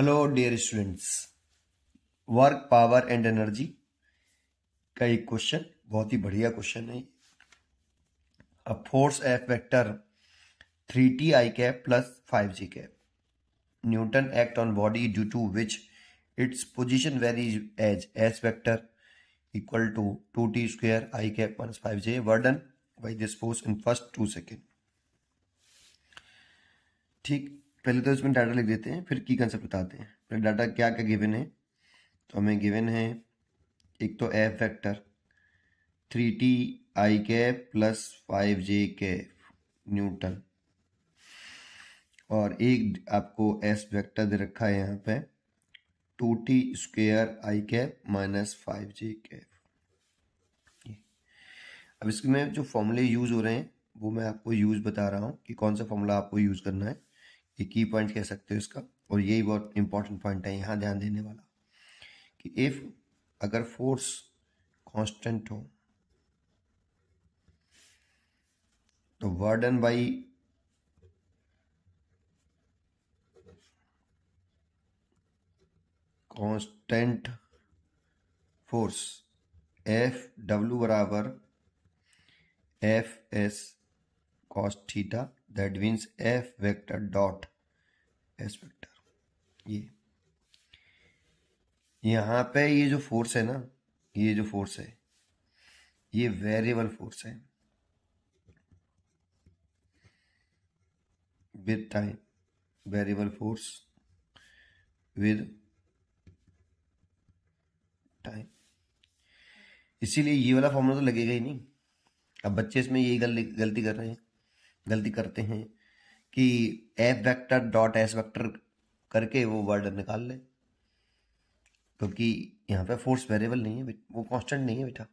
hello dear students work power and energy का एक question बहुत ही बढ़िया क्वेश्चन है अब force F vector three T I cap plus five G cap newton act on body due to which its position vary as S vector equal to two T square I cap minus five J work done by this force in first two second ठीक पहले तो इसमें data लिख देते हैं फिर की concept बताते हैं पहले डाटा क्या क्या गिवन है तो हमें गिवन है एक तो F vector three T I cap plus five J cap newton और एक आपको एस वेक्टर दे रखा है यहाँ पे two T square I cap minus five J cap अब इसमें जो फॉर्मूले यूज़ हो रहे हैं वो मैं आपको यूज़ बता रहा हूँ कि कौन सा फॉर्मूला आपको यूज़ करना है ये की पॉइंट कह सकते हो इसका और यही बहुत इंपॉर्टेंट पॉइंट है यहाँ ध्यान देने वाला कि इफ अगर फोर्स कांस्टेंट हो तो work done by constant force F W बराबर F S cos theta that means F vector dot S vector ये यहां पे ये जो फोर्स है ना ये जो फोर्स है ये वेरिएबल फोर्स है with time variable force with time इसीलिए ये वाला फॉर्मूला तो लगेगा ही नहीं अब बच्चे इसमें यही गलती गलती कर रहे हैं गलती करते हैं कि F vector dot S vector करके वो वर्ड निकाल ले क्योंकि तो यहाँ पे फोर्स वेरिएबल नहीं है वो कांस्टेंट नहीं है बेटा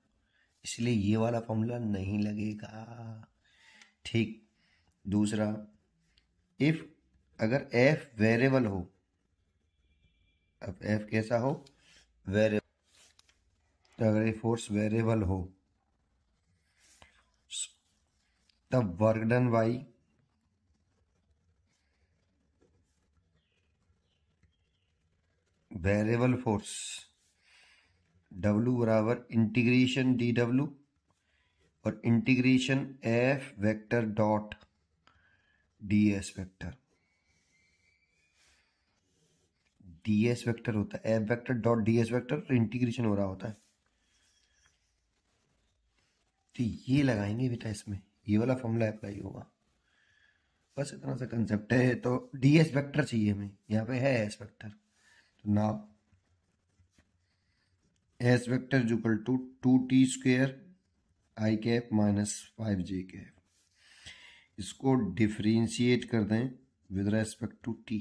इसलिए ये वाला फॉर्मूला नहीं लगेगा ठीक दूसरा इफ अगर एफ वेरिएबल हो अब एफ कैसा हो वेरिएबल तो अगर ये फोर्स वेरिएबल हो तब done by variable force W बराबर इंटीग्रेशन डी डब्ल्यू और integration F vector dot D S vector D S vector होता है F vector dot D S vector और इंटीग्रेशन हो रहा होता है तो ये लगाएंगे बेटा इसमें ये वाला फॉर्मूला अप्लाई होगा बस इतना सा कंसेप्ट है तो डी एस वैक्टर चाहिए हमें यहाँ पे है एस वैक्टर ना S vector is to two T square I cap minus five J cap इसको डिफ्रेंशिएट कर दें with respect to T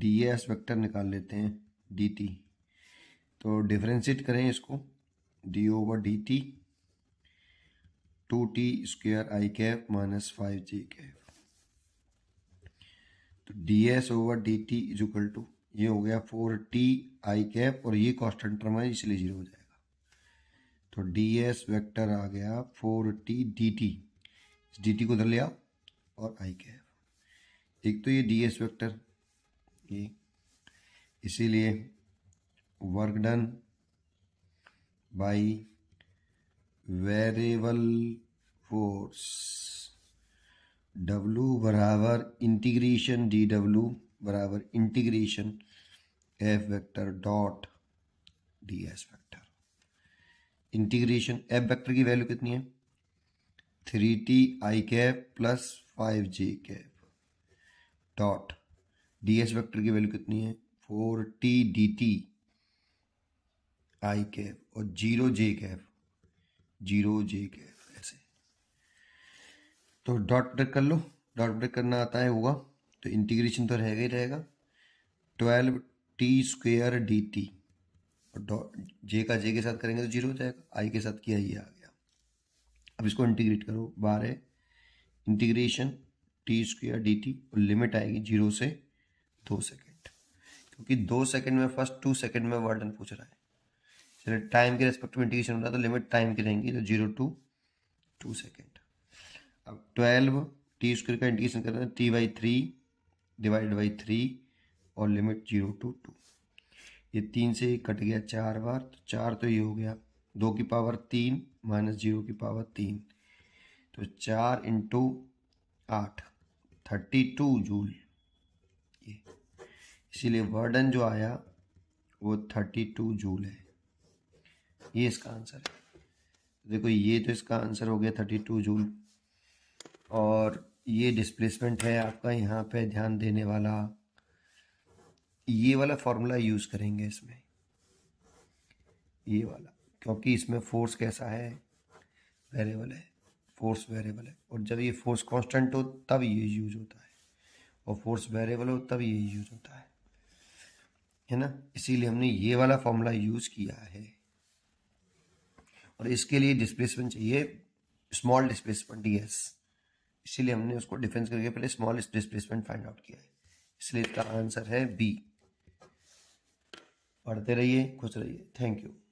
D S vector निकाल लेते हैं डी टी तो डिफ्रेंशिएट करें इसको D over D T two T square I cap minus five J cap तो D S over D T is to ये हो गया फोर टी आई कैप और ये कॉन्स्टेंट टर्म है इसलिए जीरो हो जाएगा तो डी एस वैक्टर आ गया फोर टी डी टी इस डी टी को उधर लिया और आई कैप एक तो ये डी एस वैक्टर ये इसीलिए work done by variable force W बराबर इंटीग्रेशन डी डब्लू बराबर integration F vector dot D S vector integration F vector की वैल्यू कितनी है three T I cap plus five J cap dot D S vector की value कितनी है four T D T I cap और zero J cap zero J cap ऐसे तो dot product कर लो डॉट करना आता है होगा तो इंटीग्रेशन तो रहेगा ही रहेगा twelve T square D T और जे का जे के साथ करेंगे तो जीरो हो जाएगा आई के साथ किया ये आ गया अब इसको इंटीग्रेट करो बारह integration T square D T और लिमिट आएगी जीरो से दो सेकेंड क्योंकि दो सेकेंड में फर्स्ट टू सेकेंड में वर्डन पूछ रहा है चलिए टाइम के रेस्पेक्ट में इंटीग्रेशन हो रहा है तो लिमिट टाइम की रहेंगी तो जीरो टू टू सेकेंड अब ट्वेल्व टी स्क्वेयर का इंटीग्रेशन कर रहे हैं T by three divide by three और लिमिट जीरो टू टू ये तीन से कट गया चार बार तो चार तो ये हो गया दो की पावर तीन माइनस जीरो की पावर तीन तो चार इंटू आठ थर्टी टू जूल ये इसीलिए वर्डन जो आया वो थर्टी टू जूल है ये इसका आंसर है देखो ये तो इसका आंसर हो गया थर्टी टू जूल और ये डिस्प्लेसमेंट है आपका यहाँ पे ध्यान देने वाला ये वाला फॉर्मूला यूज़ करेंगे इसमें ये वाला क्योंकि इसमें फोर्स कैसा है वेरिएबल है फोर्स वेरिएबल है और जब ये फोर्स कांस्टेंट हो तब ये यूज होता है और फोर्स वेरिएबल हो तब ये यूज होता है है ना इसीलिए हमने ये वाला फॉर्मूला यूज किया है और इसके लिए डिस्प्लेसमेंट चाहिए स्मॉल डिस्प्लेसमेंट यस इसीलिए हमने उसको डिफेंस करके पहले स्मॉल डिस्प्लेसमेंट फाइंड आउट किया है इसलिए इसका आंसर है बी पढ़ते रहिए खुश रहिए थैंक यू